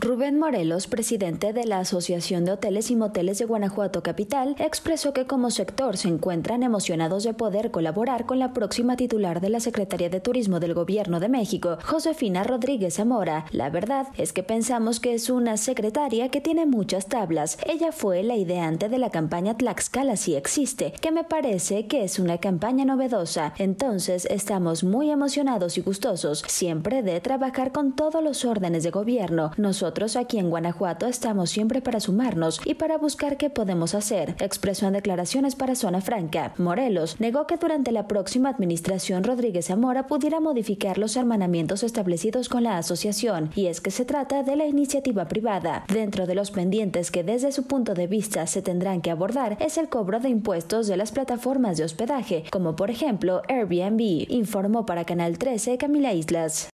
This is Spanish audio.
Rubén Morelos, presidente de la Asociación de Hoteles y Moteles de Guanajuato Capital, expresó que como sector se encuentran emocionados de poder colaborar con la próxima titular de la Secretaría de Turismo del Gobierno de México, Josefina Rodríguez Zamora. La verdad es que pensamos que es una secretaria que tiene muchas tablas. Ella fue la ideante de la campaña Tlaxcala si existe, que me parece que es una campaña novedosa. Entonces estamos muy emocionados y gustosos siempre de trabajar con todos los órdenes de gobierno. Nosotros nosotros aquí en Guanajuato estamos siempre para sumarnos y para buscar qué podemos hacer, expresó en declaraciones para Zona Franca. Morelos negó que durante la próxima administración Rodríguez Zamora pudiera modificar los hermanamientos establecidos con la asociación, y es que se trata de la iniciativa privada. Dentro de los pendientes que desde su punto de vista se tendrán que abordar es el cobro de impuestos de las plataformas de hospedaje, como por ejemplo Airbnb, informó para Canal 13 Camila Islas.